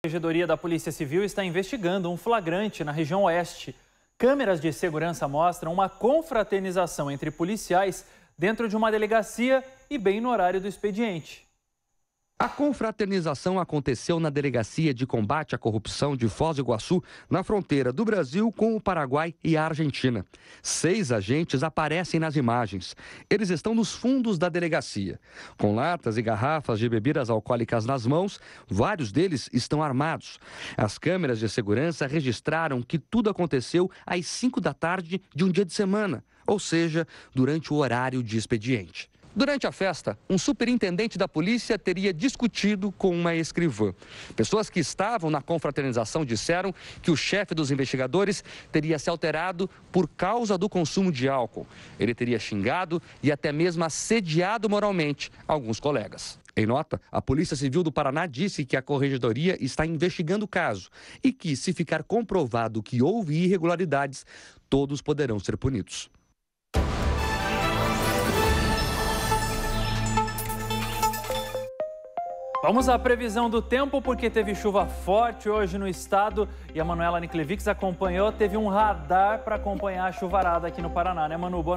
A Regedoria da Polícia Civil está investigando um flagrante na região oeste. Câmeras de segurança mostram uma confraternização entre policiais dentro de uma delegacia e bem no horário do expediente. A confraternização aconteceu na Delegacia de Combate à Corrupção de Foz do Iguaçu, na fronteira do Brasil com o Paraguai e a Argentina. Seis agentes aparecem nas imagens. Eles estão nos fundos da delegacia. Com latas e garrafas de bebidas alcoólicas nas mãos, vários deles estão armados. As câmeras de segurança registraram que tudo aconteceu às cinco da tarde de um dia de semana, ou seja, durante o horário de expediente. Durante a festa, um superintendente da polícia teria discutido com uma escrivã. Pessoas que estavam na confraternização disseram que o chefe dos investigadores teria se alterado por causa do consumo de álcool. Ele teria xingado e até mesmo assediado moralmente alguns colegas. Em nota, a Polícia Civil do Paraná disse que a corregedoria está investigando o caso e que, se ficar comprovado que houve irregularidades, todos poderão ser punidos. Vamos à previsão do tempo, porque teve chuva forte hoje no estado e a Manuela Niclevix acompanhou, teve um radar para acompanhar a chuvarada aqui no Paraná, né, Manu? Boa noite.